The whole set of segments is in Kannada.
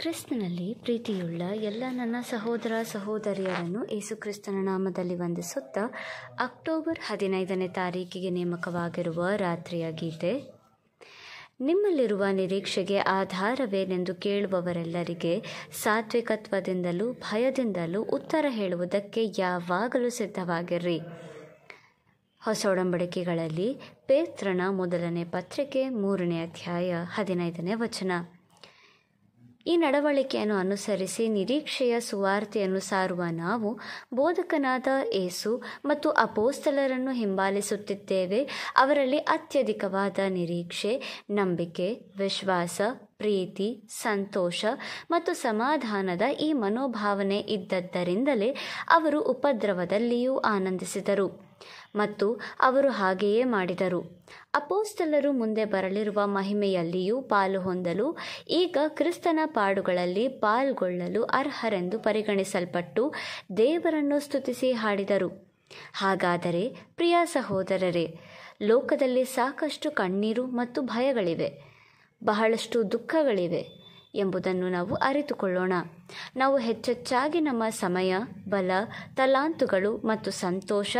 ಕ್ರಿಸ್ತನಲ್ಲಿ ಪ್ರೀತಿಯುಳ್ಳ ಎಲ್ಲ ನನ್ನ ಸಹೋದರ ಸಹೋದರಿಯರನ್ನು ಯೇಸುಕ್ರಿಸ್ತನ ನಾಮದಲ್ಲಿ ವಂದಿಸುತ್ತಾ ಅಕ್ಟೋಬರ್ ಹದಿನೈದನೇ ತಾರೀಕಿಗೆ ನೇಮಕವಾಗಿರುವ ರಾತ್ರಿಯ ಗೀತೆ ನಿಮ್ಮಲ್ಲಿರುವ ನಿರೀಕ್ಷೆಗೆ ಆಧಾರವೇನೆಂದು ಕೇಳುವವರೆಲ್ಲರಿಗೆ ಸಾತ್ವಿಕತ್ವದಿಂದಲೂ ಭಯದಿಂದಲೂ ಉತ್ತರ ಹೇಳುವುದಕ್ಕೆ ಯಾವಾಗಲೂ ಸಿದ್ಧವಾಗಿರ್ರಿ ಹೊಸ ಒಡಂಬಡಿಕೆಗಳಲ್ಲಿ ಪೇತ್ರನ ಮೊದಲನೇ ಪತ್ರಿಕೆ ಮೂರನೇ ಅಧ್ಯಾಯ ಹದಿನೈದನೇ ವಚನ ಈ ನಡವಳಿಕೆಯನ್ನು ಅನುಸರಿಸಿ ನಿರೀಕ್ಷೆಯ ಸುವಾರ್ತೆಯನ್ನು ಸಾರುವ ನಾವು ಬೋಧಕನಾದ ಏಸು ಮತ್ತು ಅಪೋಸ್ತಲರನ್ನು ಹಿಂಬಾಲಿಸುತ್ತಿದ್ದೇವೆ ಅವರಲ್ಲಿ ಅತ್ಯಧಿಕವಾದ ನಿರೀಕ್ಷೆ ನಂಬಿಕೆ ವಿಶ್ವಾಸ ಪ್ರೀತಿ ಸಂತೋಷ ಮತ್ತು ಸಮಾಧಾನದ ಈ ಮನೋಭಾವನೆ ಇದ್ದದ್ದರಿಂದಲೇ ಅವರು ಉಪದ್ರವದಲ್ಲಿಯೂ ಆನಂದಿಸಿದರು ಮತ್ತು ಅವರು ಹಾಗೆಯೇ ಮಾಡಿದರು ಅಪೋಸ್ತಲರು ಮುಂದೆ ಬರಲಿರುವ ಮಹಿಮೆಯಲ್ಲಿಯೂ ಪಾಲು ಹೊಂದಲು ಈಗ ಕ್ರಿಸ್ತನ ಪಾಡುಗಳಲ್ಲಿ ಪಾಲ್ಗೊಳ್ಳಲು ಅರ್ಹರೆಂದು ಪರಿಗಣಿಸಲ್ಪಟ್ಟು ದೇವರನ್ನು ಸ್ತುತಿಸಿ ಹಾಡಿದರು ಹಾಗಾದರೆ ಪ್ರಿಯ ಸಹೋದರರೇ ಲೋಕದಲ್ಲಿ ಸಾಕಷ್ಟು ಕಣ್ಣೀರು ಮತ್ತು ಭಯಗಳಿವೆ ಬಹಳಷ್ಟು ದುಃಖಗಳಿವೆ ಎಂಬುದನ್ನು ನಾವು ಅರಿತುಕೊಳ್ಳೋಣ ನಾವು ಹೆಚ್ಚೆಚ್ಚಾಗಿ ನಮ್ಮ ಸಮಯ ಬಲ ತಲಾಂತುಗಳು ಮತ್ತು ಸಂತೋಷ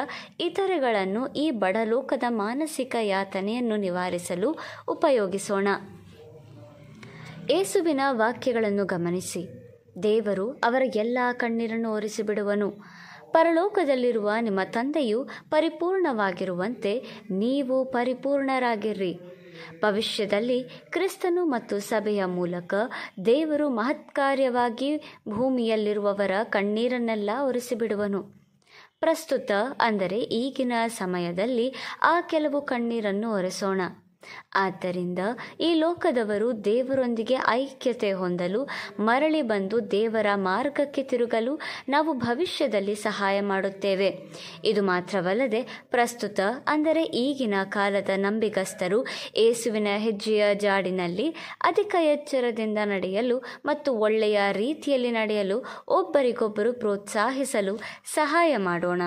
ಇತರೆಗಳನ್ನು ಈ ಬಡಲೋಕದ ಮಾನಸಿಕ ಯಾತನೆಯನ್ನು ನಿವಾರಿಸಲು ಉಪಯೋಗಿಸೋಣ ಏಸುವಿನ ವಾಕ್ಯಗಳನ್ನು ಗಮನಿಸಿ ದೇವರು ಅವರ ಎಲ್ಲ ಕಣ್ಣೀರನ್ನು ಒರೆಸಿಬಿಡುವನು ಪರಲೋಕದಲ್ಲಿರುವ ನಿಮ್ಮ ತಂದೆಯು ಪರಿಪೂರ್ಣವಾಗಿರುವಂತೆ ನೀವು ಪರಿಪೂರ್ಣರಾಗಿರ್ರಿ ಭವಿಷ್ಯದಲ್ಲಿ ಕ್ರಿಸ್ತನು ಮತ್ತು ಸಭೆಯ ಮೂಲಕ ದೇವರು ಮಹತ್ಕಾರ್ಯವಾಗಿ ಭೂಮಿಯಲ್ಲಿರುವವರ ಕಣ್ಣೀರನ್ನೆಲ್ಲ ಒರೆಸಿಬಿಡುವನು ಪ್ರಸ್ತುತ ಅಂದರೆ ಈಗಿನ ಸಮಯದಲ್ಲಿ ಆ ಕೆಲವು ಕಣ್ಣೀರನ್ನು ಒರೆಸೋಣ ಆದ್ದರಿಂದ ಈ ಲೋಕದವರು ದೇವರೊಂದಿಗೆ ಐಕ್ಯತೆ ಹೊಂದಲು ಮರಳಿ ಬಂದು ದೇವರ ಮಾರ್ಗಕ್ಕೆ ತಿರುಗಲು ನಾವು ಭವಿಷ್ಯದಲ್ಲಿ ಸಹಾಯ ಮಾಡುತ್ತೇವೆ ಇದು ಮಾತ್ರವಲ್ಲದೆ ಪ್ರಸ್ತುತ ಅಂದರೆ ಈಗಿನ ಕಾಲದ ನಂಬಿಕಸ್ಥರು ಏಸುವಿನ ಹೆಜ್ಜೆಯ ಜಾಡಿನಲ್ಲಿ ಅಧಿಕ ಎಚ್ಚರದಿಂದ ನಡೆಯಲು ಮತ್ತು ಒಳ್ಳೆಯ ರೀತಿಯಲ್ಲಿ ನಡೆಯಲು ಒಬ್ಬರಿಗೊಬ್ಬರು ಪ್ರೋತ್ಸಾಹಿಸಲು ಸಹಾಯ ಮಾಡೋಣ